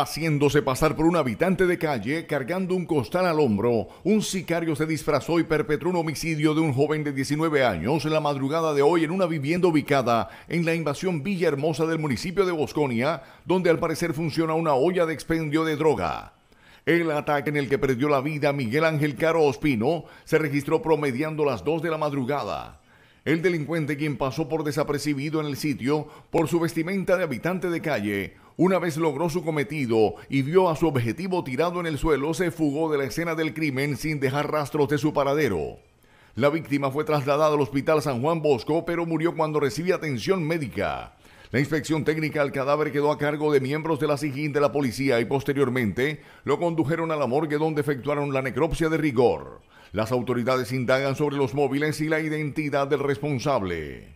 Haciéndose pasar por un habitante de calle, cargando un costal al hombro, un sicario se disfrazó y perpetró un homicidio de un joven de 19 años en la madrugada de hoy en una vivienda ubicada en la invasión Villahermosa del municipio de Bosconia, donde al parecer funciona una olla de expendio de droga. El ataque en el que perdió la vida Miguel Ángel Caro Ospino se registró promediando las 2 de la madrugada. El delincuente, quien pasó por desapercibido en el sitio por su vestimenta de habitante de calle, una vez logró su cometido y vio a su objetivo tirado en el suelo, se fugó de la escena del crimen sin dejar rastros de su paradero. La víctima fue trasladada al Hospital San Juan Bosco, pero murió cuando recibió atención médica. La inspección técnica al cadáver quedó a cargo de miembros de la SIGIN de la policía y posteriormente lo condujeron a la morgue donde efectuaron la necropsia de rigor. Las autoridades indagan sobre los móviles y la identidad del responsable.